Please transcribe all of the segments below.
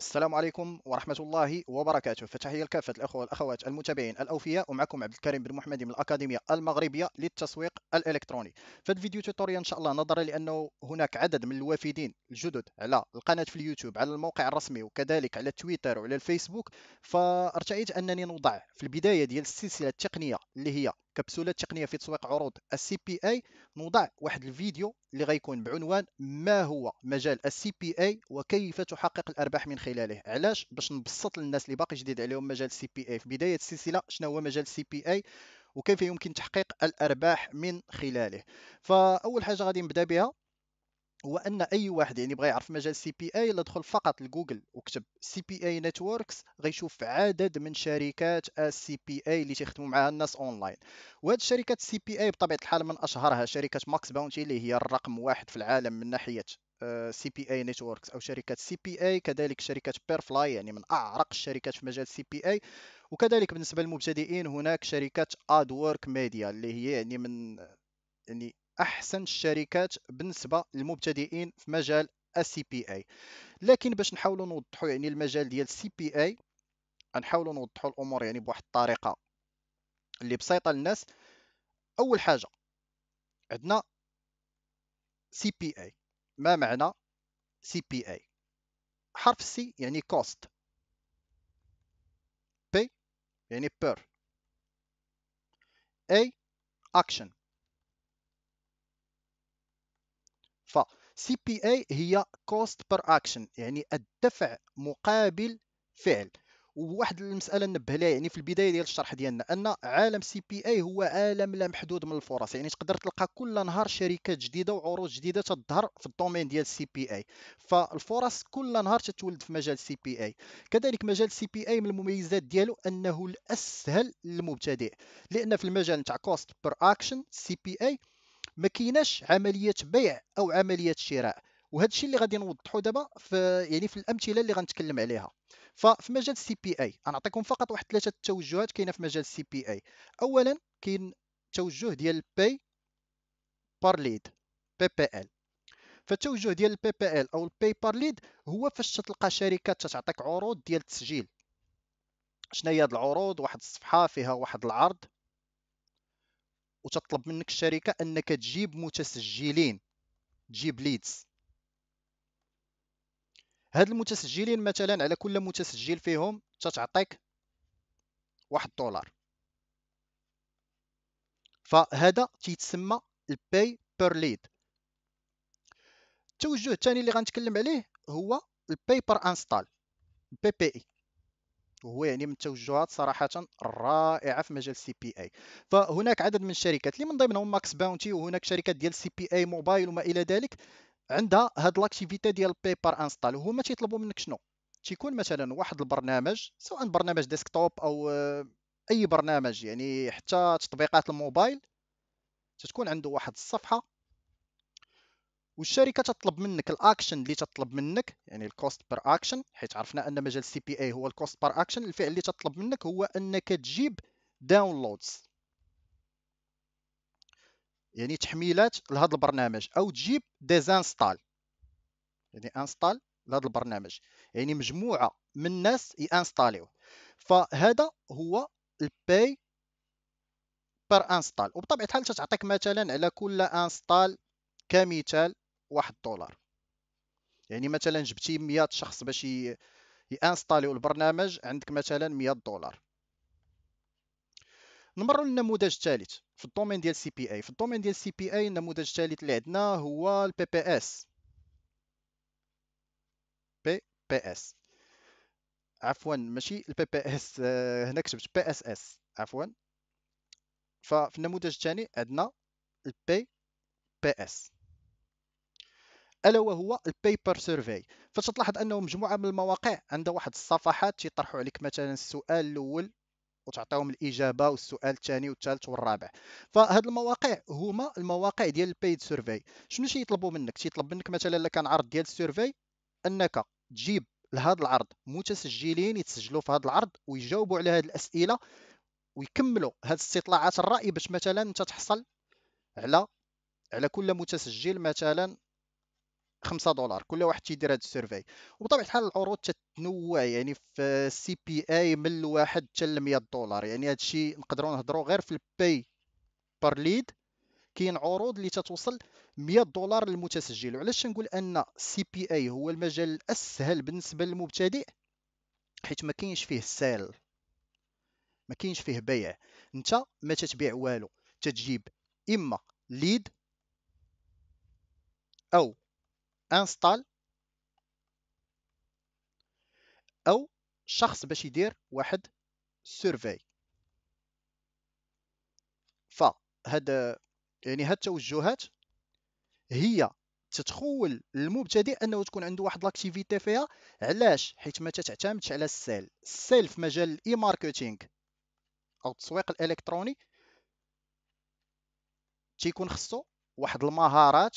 السلام عليكم ورحمة الله وبركاته فتحية لكافة الأخوة والأخوات المتابعين الأوفياء ومعكم عبد الكريم بن محمد من الأكاديمية المغربية للتسويق الإلكتروني في الفيديو توتوريال إن شاء الله نظرا لأنه هناك عدد من الوافدين الجدد على القناة في اليوتيوب على الموقع الرسمي وكذلك على تويتر وعلى الفيسبوك فارتأيت أنني نوضع في البداية ديال السلسلة التقنية اللي هي كبسوله تقنيه في تسويق عروض السي بي اي نوضع واحد الفيديو اللي غيكون بعنوان ما هو مجال السي بي اي وكيف تحقق الارباح من خلاله علاش باش نبسط للناس اللي باقي جديد عليهم مجال السي بي اي في بدايه السلسله شنو هو مجال السي بي اي وكيف يمكن تحقيق الارباح من خلاله فاول حاجه غادي نبدا بها هو ان اي واحد يعني بغى يعرف مجال سي بي اي يدخل فقط لجوجل وكتب سي بي اي نتوركس غيشوف عدد من شركات السي بي اي اللي تيخدموا معها الناس اونلاين وهاد الشركات سي بي اي بطبيعه الحال من اشهرها شركه ماكس باونتي اللي هي الرقم واحد في العالم من ناحيه سي بي اي نتوركس او شركه سي بي اي كذلك شركه بيرفلاي يعني من اعرق الشركات في مجال سي بي اي وكذلك بالنسبه للمبتدئين هناك شركه ادورك ميديا اللي هي يعني من يعني احسن الشركات بالنسبه للمبتدئين في مجال السي بي اي لكن باش نحاولوا نوضحوا يعني المجال ديال السي بي اي نحاولوا نوضحوا الامور يعني بواحد الطريقه اللي بسيطه للناس اول حاجه عندنا سي بي اي ما معنى سي بي اي حرف سي يعني كوست بي يعني بير اي اكشن ف سي بي اي هي كوست بر اكشن يعني الدفع مقابل فعل وواحد المساله نبه لها يعني في البدايه ديال الشرح ديالنا ان عالم سي بي اي هو عالم لا محدود من الفرص يعني تقدر تلقى كل نهار شركات جديده وعروض جديده تظهر في الدومين ديال سي بي اي فالفرص كل نهار تتولد في مجال سي بي اي كذلك مجال سي بي اي من المميزات ديالو انه الاسهل للمبتدئ لان في المجال تاع كوست بر اكشن سي بي اي ما كايناش عمليه بيع او عمليه شراء وهذا الشيء اللي غادي نوضحه دابا في يعني في الامثله اللي غنتكلم عليها ففي مجال سي بي اي غنعطيكم فقط واحد ثلاثه التوجهات كاينه في مجال سي بي اي اولا كاين التوجه ديال باي بار ليد بي بي ال فالتوجه ديال البي بي ال او البي بار ليد هو فاش تلقى شركات تعطيك عروض ديال التسجيل شنو هي هاد العروض واحد الصفحه فيها واحد العرض وتطلب منك الشركه انك تجيب متسجلين تجيب ليدز هاد المتسجلين مثلا على كل متسجل فيهم تتعطيك واحد دولار فهذا تيتسمى الباي بير ليد التوجه الثاني اللي غنتكلم عليه هو الباي بير انستال بي بي اي وهو يعني من التوجهات صراحه الرائعه في مجال سي بي اي فهناك عدد من الشركات اللي من ضمنهم ماكس باونتي وهناك شركات ديال سي بي اي موبايل وما الى ذلك عندها هاد لاكتيفيتي ديال بيبر انستال وهما تيطلبوا منك شنو تيكون مثلا واحد البرنامج سواء برنامج ديسكتوب او اي برنامج يعني حتى تطبيقات الموبايل تتكون عنده واحد الصفحه والشركه تطلب منك الاكشن اللي تطلب منك يعني الكوست بر اكشن حيت عرفنا ان مجال سي بي اي هو الكوست بر اكشن الفعل اللي تطلب منك هو انك تجيب داونلودز يعني تحميلات لهذا البرنامج او تجيب ديزانستال يعني انستال لهذا البرنامج يعني مجموعه من الناس يانستاليو فهذا هو الباي بر انستال وبطبيعه الحال تتعطيك مثلا على كل انستال كمثال واحد دولار يعني مثلا جبتي 100 شخص باش يانستاليو البرنامج عندك مثلا 100 دولار نمروا للنموذج الثالث في الدومين ديال سي بي اي في الدومين ديال سي بي اي النموذج الثالث اللي عندنا هو البي بي اس بي بي اس عفوا ماشي البي بي اس آه، هنا كتبت بي اس اس عفوا ففي النموذج الثاني عندنا البي بي اس الا وهو البيبر سيرفي فاش تلاحظ انه مجموعه من المواقع عندها واحد الصفحات تيطرحوا عليك مثلا السؤال الاول وتعطيهم الاجابه والسؤال الثاني والثالث والرابع فهاد المواقع هما المواقع ديال البيد سيرفي شنو شي يطلبوا منك تيطلب منك مثلا الا كان عرض ديال السيرفي انك تجيب لهذا العرض متسجلين يتسجلوا في هذا العرض ويجاوبوا على هذه الاسئله ويكملوا هاد استطلاعات الراي باش مثلا انت تحصل على على كل متسجل مثلا 5 دولار كل واحد تيدير هذا السيرفي وبطبيعه الحال العروض تتنوع يعني في السي بي اي من الواحد حتى ل 100 دولار يعني هذا الشيء نقدروا نهضروا غير في الباي بار ليد كاين عروض اللي تتوصل 100 دولار للمتسجل وعلاش نقول ان السي بي اي هو المجال الاسهل بالنسبه للمبتدئ حيت ما كاينش فيه سيل ما كاينش فيه بيع انت ما تتبيع والو تتجيب اما ليد او انستال او شخص باش يدير واحد سيرفي فهاد يعني هاد التوجهات هي تتخول المبتدئ انه تكون عنده واحد لاكتيفيتي فيها علاش حيت ما تتعتمدش على السيل السيل في مجال الاي ماركتينغ او التسويق الالكتروني تيكون خصو واحد المهارات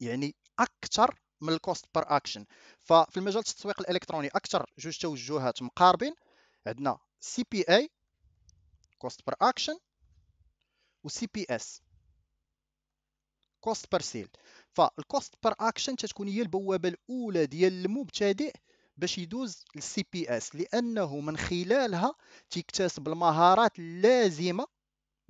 يعني اكثر من الكوست بر اكشن ففي المجال التسويق الالكتروني اكثر جوج توجهات مقاربين عندنا سي بي اي كوست بر اكشن و سي بي اس كوست بر سيل فالكوست بر اكشن تتكون هي البوابه الاولى ديال المبتدئ باش يدوز للسي بي اس لانه من خلالها تيكتسب المهارات اللازمه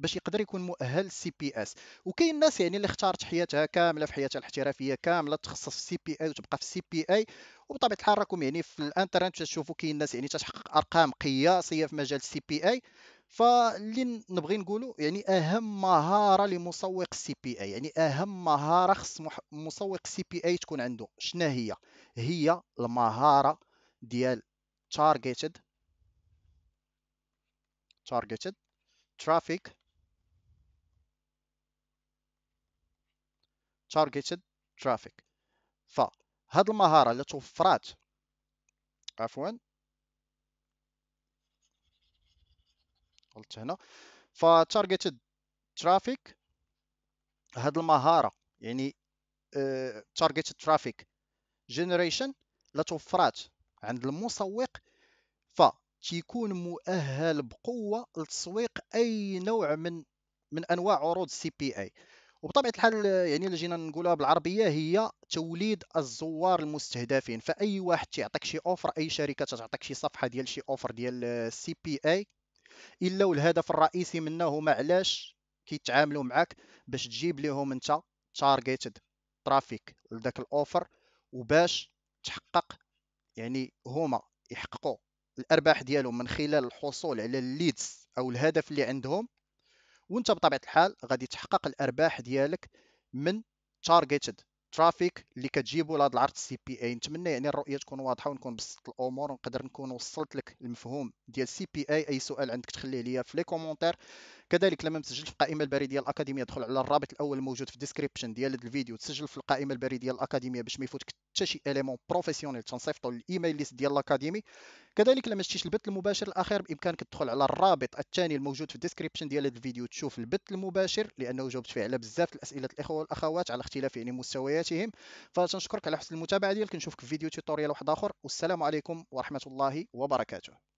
باش يقدر يكون مؤهل سي بي اس وكاين الناس يعني اللي اختارت حياتها كامله في حياتها الاحترافيه كامله تخصص في سي بي اي وتبقى في سي بي اي وبطبيعه الحال راكم يعني في الانترنت تشوفوا كاين الناس يعني تحقق ارقام قياسيه في مجال السي بي اي فاللي نبغي نقوله يعني اهم مهاره لمسوق سي بي اي يعني اهم مهاره خص مسوق سي بي اي تكون عنده شنا هي هي المهاره ديال تارجيتد تارجيتد ترافيك targeted traffic فهاد المهاره اللي توفرات عفوا قلت هنا فتارجيتد ترافيك هاد المهاره يعني تارجيتد ترافيك جينيريشن لا توفرات عند المسوق تيكون مؤهل بقوه لتسويق اي نوع من من انواع عروض سي بي اي وبطبيعه الحال يعني اللي جينا نقولها بالعربيه هي توليد الزوار المستهدفين فاي واحد تيعطيك شي اوفر اي شركه تعطيك شي صفحه ديال شي اوفر ديال سي بي اي الا والهدف الرئيسي منه هما علاش كيتعاملوا معك باش تجيب لهم انت تارجيتد ترافيك لذاك الاوفر وباش تحقق يعني هما يحققوا الارباح ديالهم من خلال الحصول على الليدز او الهدف اللي عندهم وانت بطبيعه الحال غادي تحقق الارباح ديالك من تارجيتد ترافيك اللي كتجيبو لهذا العرض سي بي اي نتمنى يعني الرؤيه تكون واضحه ونكون بسط الامور ونقدر نكون وصلت لك المفهوم ديال سي بي اي اي سؤال عندك تخليه ليا في لي كومونتير كذلك لما مسجل في القائمه البريديه الاكاديميه دخل على الرابط الاول الموجود في الديسكريبشن ديال هذا الفيديو تسجل في القائمه البريديه الاكاديميه باش ما يفوتك حتى شي اليمون بروفيسيونيل تنصيفطو للايميل ليست ديال الاكاديمي كذلك لما شتيش البث المباشر الاخير بامكانك تدخل على الرابط الثاني الموجود في الديسكريبشن ديال هذا الفيديو تشوف البث المباشر لانه جاوبت فيه على بزاف الاسئله الاخوه والاخوات على اختلاف يعني مستوياتهم فتنشكرك على حسن المتابعه ديالك نشوفك في فيديو توتوريال واحد اخر والسلام عليكم ورحمه الله وبركاته